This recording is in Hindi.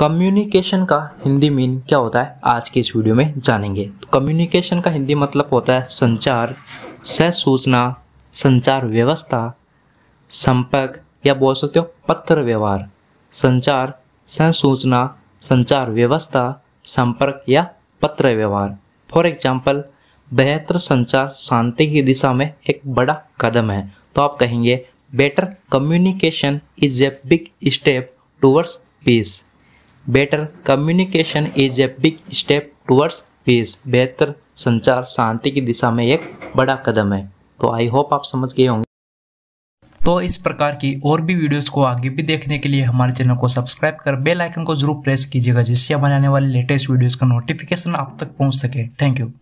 कम्युनिकेशन का हिंदी मीन क्या होता है आज के इस वीडियो में जानेंगे तो कम्युनिकेशन का हिंदी मतलब होता है संचार सह सूचना संचार व्यवस्था संपर्क या बोल सकते हो पत्र व्यवहार संचार सह सूचना संचार व्यवस्था संपर्क या पत्र व्यवहार फॉर एग्जाम्पल बेहतर संचार शांति की दिशा में एक बड़ा कदम है तो आप कहेंगे better communication is a big step towards peace better communication is a big step towards peace बेहतर संचार शांति की दिशा में एक बड़ा कदम है तो आई होप आप समझ गए होंगे तो इस प्रकार की और भी वीडियोस को आगे भी देखने के लिए हमारे चैनल को सब्सक्राइब कर बेल आइकन को जरूर प्रेस कीजिएगा जिससे हमारे आने वाले लेटेस्ट वीडियोस का नोटिफिकेशन आप तक पहुंच सके थैंक यू